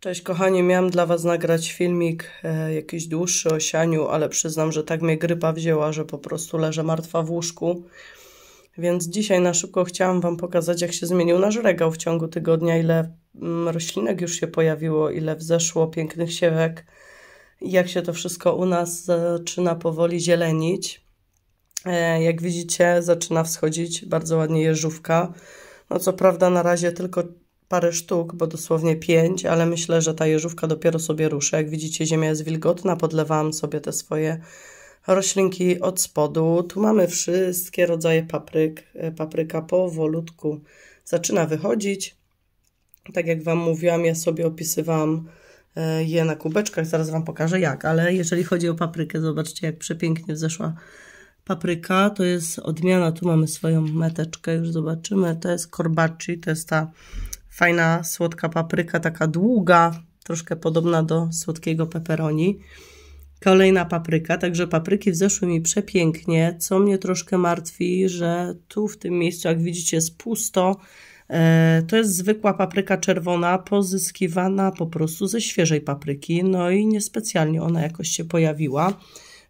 Cześć kochani, miałam dla Was nagrać filmik e, jakiś dłuższy o sianiu, ale przyznam, że tak mnie grypa wzięła, że po prostu leżę martwa w łóżku. Więc dzisiaj na szybko chciałam Wam pokazać, jak się zmienił nasz regał w ciągu tygodnia, ile mm, roślinek już się pojawiło, ile wzeszło pięknych siewek, jak się to wszystko u nas zaczyna powoli zielenić. E, jak widzicie, zaczyna wschodzić bardzo ładnie jeżówka. No co prawda na razie tylko parę sztuk, bo dosłownie pięć, ale myślę, że ta jeżówka dopiero sobie ruszy. Jak widzicie, ziemia jest wilgotna, podlewam sobie te swoje roślinki od spodu. Tu mamy wszystkie rodzaje papryk. E, papryka powolutku zaczyna wychodzić. Tak jak Wam mówiłam, ja sobie opisywałam e, je na kubeczkach, zaraz Wam pokażę jak, ale jeżeli chodzi o paprykę, zobaczcie jak przepięknie wzeszła papryka, to jest odmiana, tu mamy swoją meteczkę, już zobaczymy, to jest korbaci, to jest ta Fajna, słodka papryka, taka długa, troszkę podobna do słodkiego peperoni. Kolejna papryka, także papryki wzeszły mi przepięknie, co mnie troszkę martwi, że tu w tym miejscu, jak widzicie, jest pusto. E, to jest zwykła papryka czerwona, pozyskiwana po prostu ze świeżej papryki, no i niespecjalnie ona jakoś się pojawiła.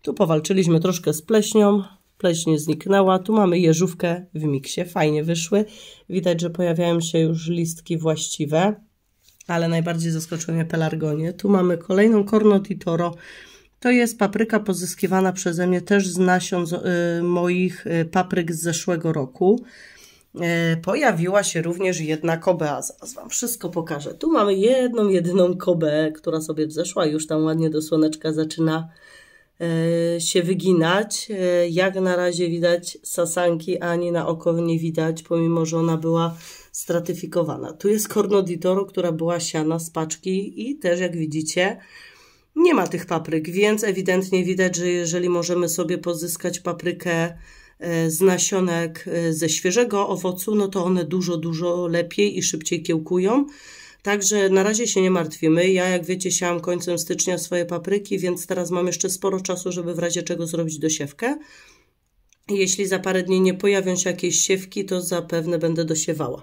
Tu powalczyliśmy troszkę z pleśnią, pleśń zniknęła. Tu mamy jeżówkę w miksie, fajnie wyszły. Widać, że pojawiają się już listki właściwe, ale najbardziej zaskoczyły mnie pelargonie. Tu mamy kolejną Cornot To jest papryka pozyskiwana przeze mnie też z nasion z, y, moich y, papryk z zeszłego roku. Y, pojawiła się również jedna kobea, zaraz Wam wszystko pokażę. Tu mamy jedną, jedyną kobę, która sobie wzeszła, już tam ładnie do słoneczka zaczyna E, się wyginać. E, jak na razie widać sasanki, ani na oko nie widać, pomimo, że ona była stratyfikowana. Tu jest kornoditoru, która była siana z paczki i też jak widzicie nie ma tych papryk, więc ewidentnie widać, że jeżeli możemy sobie pozyskać paprykę e, z nasionek ze świeżego owocu, no to one dużo, dużo lepiej i szybciej kiełkują. Także na razie się nie martwimy. Ja, jak wiecie, siałam końcem stycznia swoje papryki, więc teraz mam jeszcze sporo czasu, żeby w razie czego zrobić dosiewkę. Jeśli za parę dni nie pojawią się jakieś siewki, to zapewne będę dosiewała.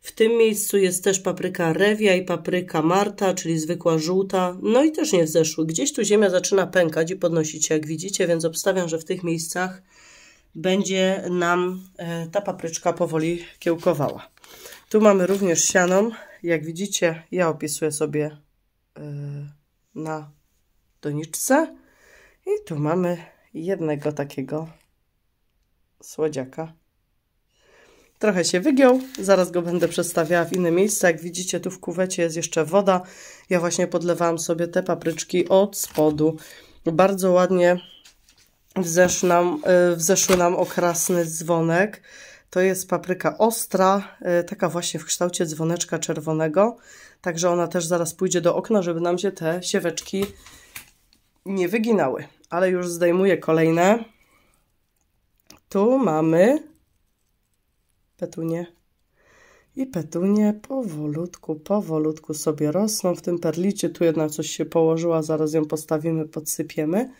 W tym miejscu jest też papryka rewia i papryka marta, czyli zwykła żółta. No i też nie wzeszły. Gdzieś tu ziemia zaczyna pękać i podnosić się, jak widzicie, więc obstawiam, że w tych miejscach będzie nam e, ta papryczka powoli kiełkowała. Tu mamy również sianą jak widzicie, ja opisuję sobie yy, na doniczce. I tu mamy jednego takiego słodziaka. Trochę się wygiął, zaraz go będę przestawiała w inne miejsce. Jak widzicie, tu w kuwecie jest jeszcze woda. Ja właśnie podlewałam sobie te papryczki od spodu. Bardzo ładnie wzeszł nam, e, wzeszły nam okrasny dzwonek. To jest papryka ostra, e, taka właśnie w kształcie dzwoneczka czerwonego. Także ona też zaraz pójdzie do okna, żeby nam się te sieweczki nie wyginały. Ale już zdejmuję kolejne. Tu mamy petunie. I petunie powolutku, powolutku sobie rosną w tym perlicie. Tu jedna coś się położyła, zaraz ją postawimy, podsypiemy.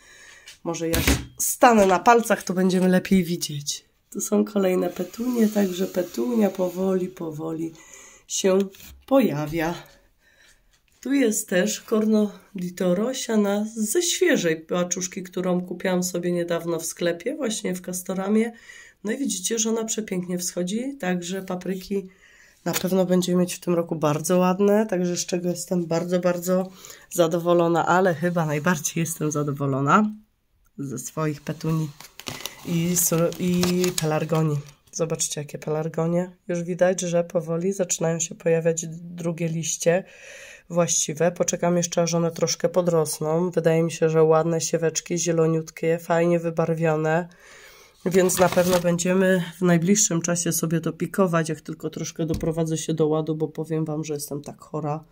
Może ja stanę na palcach, to będziemy lepiej widzieć. Tu są kolejne petunie, także petunia powoli, powoli się pojawia. Tu jest też korno ze świeżej paczuszki, którą kupiłam sobie niedawno w sklepie, właśnie w Kastoramie. No i widzicie, że ona przepięknie wschodzi, także papryki na pewno będzie mieć w tym roku bardzo ładne, także z czego jestem bardzo, bardzo zadowolona, ale chyba najbardziej jestem zadowolona ze swoich petunii i, i pelargonii. Zobaczcie, jakie pelargonie. Już widać, że powoli zaczynają się pojawiać drugie liście właściwe. Poczekam jeszcze, aż one troszkę podrosną. Wydaje mi się, że ładne sieweczki, zieloniutkie, fajnie wybarwione. Więc na pewno będziemy w najbliższym czasie sobie to pikować, jak tylko troszkę doprowadzę się do ładu, bo powiem Wam, że jestem tak chora,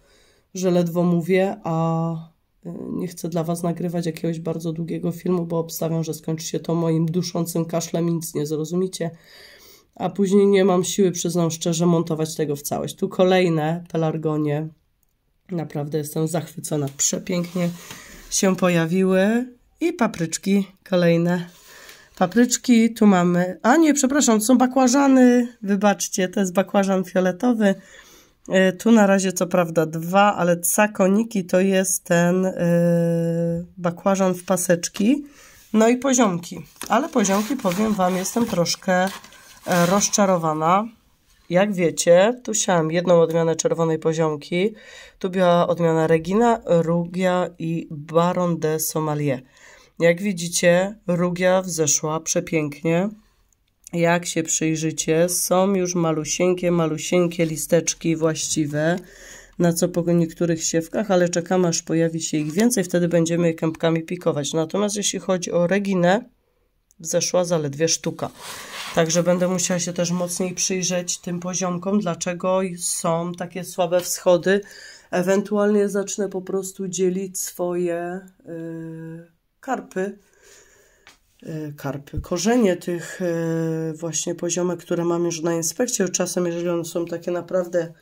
że ledwo mówię, a nie chcę dla Was nagrywać jakiegoś bardzo długiego filmu, bo obstawiam, że skończy się to moim duszącym kaszlem i nic nie zrozumicie. A później nie mam siły, przyznam szczerze, montować tego w całość. Tu kolejne pelargonie. Naprawdę jestem zachwycona. Przepięknie się pojawiły. I papryczki kolejne. Papryczki tu mamy. A nie, przepraszam, są bakłażany. Wybaczcie, to jest bakłażan fioletowy. E, tu na razie co prawda dwa, ale cakoniki to jest ten e, bakłażan w paseczki. No i poziomki. Ale poziomki, powiem Wam, jestem troszkę e, rozczarowana. Jak wiecie, tu siałam jedną odmianę czerwonej poziomki. Tu była odmiana Regina, Rugia i Baron de Somalie. Jak widzicie, Rugia wzeszła przepięknie jak się przyjrzycie, są już malusieńkie, malusieńkie listeczki właściwe, na co po niektórych siewkach, ale czekamy aż pojawi się ich więcej, wtedy będziemy je kępkami pikować. Natomiast jeśli chodzi o reginę, zeszła zaledwie sztuka. Także będę musiała się też mocniej przyjrzeć tym poziomkom, dlaczego są takie słabe wschody. Ewentualnie zacznę po prostu dzielić swoje yy, karpy E, karp. Korzenie tych e, właśnie poziomek, które mam już na inspekcie, czasem jeżeli one są takie naprawdę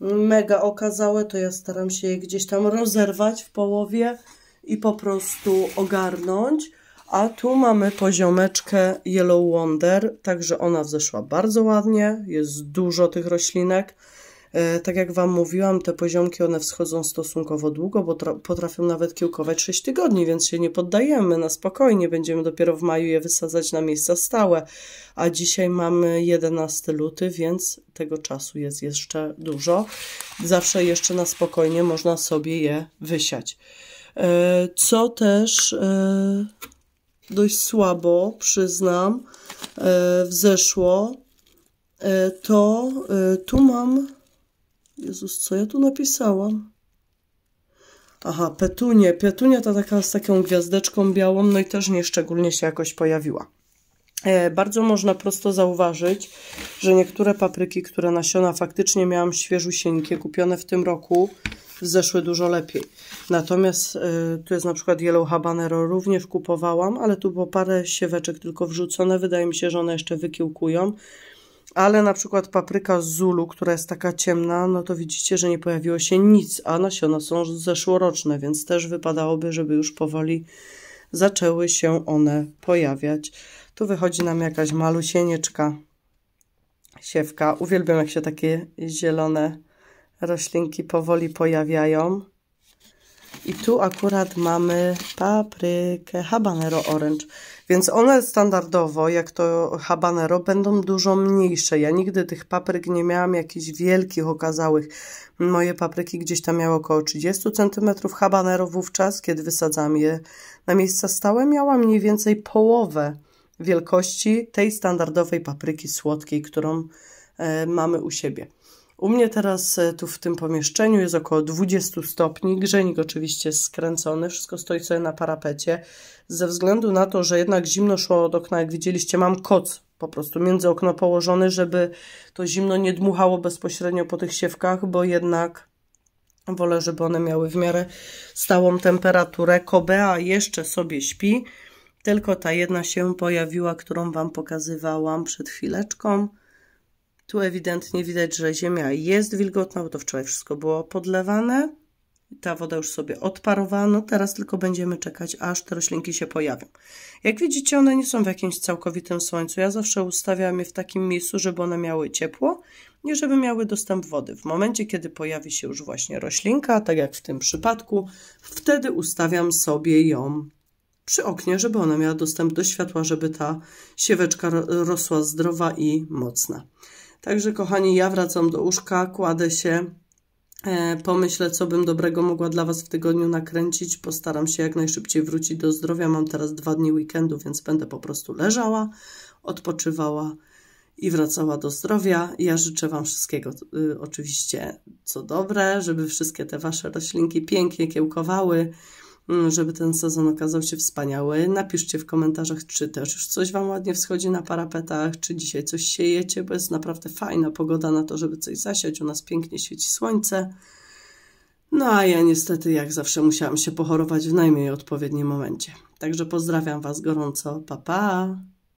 mega okazałe, to ja staram się je gdzieś tam rozerwać w połowie i po prostu ogarnąć. A tu mamy poziomeczkę Yellow Wonder, także ona wzeszła bardzo ładnie, jest dużo tych roślinek. E, tak jak Wam mówiłam, te poziomki one wschodzą stosunkowo długo, bo potrafią nawet kiełkować 6 tygodni, więc się nie poddajemy na spokojnie. Będziemy dopiero w maju je wysadzać na miejsca stałe. A dzisiaj mamy 11 luty, więc tego czasu jest jeszcze dużo. Zawsze jeszcze na spokojnie można sobie je wysiać. E, co też e, dość słabo, przyznam, wzeszło, to tu mam Jezus, co ja tu napisałam? Aha, petunie. Petunia to taka z taką gwiazdeczką białą, no i też nie szczególnie się jakoś pojawiła. E, bardzo można prosto zauważyć, że niektóre papryki, które nasiona faktycznie miałam świeżusieńkie, kupione w tym roku, zeszły dużo lepiej. Natomiast e, tu jest na przykład Yellow Habanero, również kupowałam, ale tu było parę sieweczek tylko wrzucone. Wydaje mi się, że one jeszcze wykiełkują ale na przykład papryka Zulu, która jest taka ciemna, no to widzicie, że nie pojawiło się nic, a nasiona są zeszłoroczne, więc też wypadałoby, żeby już powoli zaczęły się one pojawiać. Tu wychodzi nam jakaś malusienieczka siewka. Uwielbiam, jak się takie zielone roślinki powoli pojawiają. I tu akurat mamy paprykę habanero orange. Więc one standardowo, jak to habanero, będą dużo mniejsze. Ja nigdy tych papryk nie miałam jakichś wielkich, okazałych. Moje papryki gdzieś tam miały około 30 cm habanero wówczas, kiedy wysadzam je na miejsca stałe, miałam mniej więcej połowę wielkości tej standardowej papryki słodkiej, którą e, mamy u siebie. U mnie teraz e, tu w tym pomieszczeniu jest około 20 stopni, grzejnik oczywiście jest skręcony, wszystko stoi sobie na parapecie. Ze względu na to, że jednak zimno szło od okna, jak widzieliście, mam koc po prostu między okno położony, żeby to zimno nie dmuchało bezpośrednio po tych siewkach, bo jednak wolę, żeby one miały w miarę stałą temperaturę. Kobea jeszcze sobie śpi, tylko ta jedna się pojawiła, którą Wam pokazywałam przed chwileczką. Tu ewidentnie widać, że ziemia jest wilgotna, bo to wczoraj wszystko było podlewane. Ta woda już sobie odparowano, teraz tylko będziemy czekać, aż te roślinki się pojawią. Jak widzicie, one nie są w jakimś całkowitym słońcu. Ja zawsze ustawiam je w takim miejscu, żeby one miały ciepło i żeby miały dostęp wody. W momencie, kiedy pojawi się już właśnie roślinka, tak jak w tym przypadku, wtedy ustawiam sobie ją przy oknie, żeby ona miała dostęp do światła, żeby ta sieweczka rosła zdrowa i mocna. Także kochani, ja wracam do łóżka, kładę się, e, pomyślę, co bym dobrego mogła dla Was w tygodniu nakręcić. Postaram się jak najszybciej wrócić do zdrowia. Mam teraz dwa dni weekendu, więc będę po prostu leżała, odpoczywała i wracała do zdrowia. Ja życzę Wam wszystkiego y, oczywiście co dobre, żeby wszystkie te Wasze roślinki pięknie kiełkowały, Mm, żeby ten sezon okazał się wspaniały. Napiszcie w komentarzach, czy też już coś Wam ładnie wschodzi na parapetach, czy dzisiaj coś siejecie, bo jest naprawdę fajna pogoda na to, żeby coś zasiać. U nas pięknie świeci słońce. No a ja niestety, jak zawsze, musiałam się pochorować w najmniej odpowiednim momencie. Także pozdrawiam Was gorąco. Pa, pa!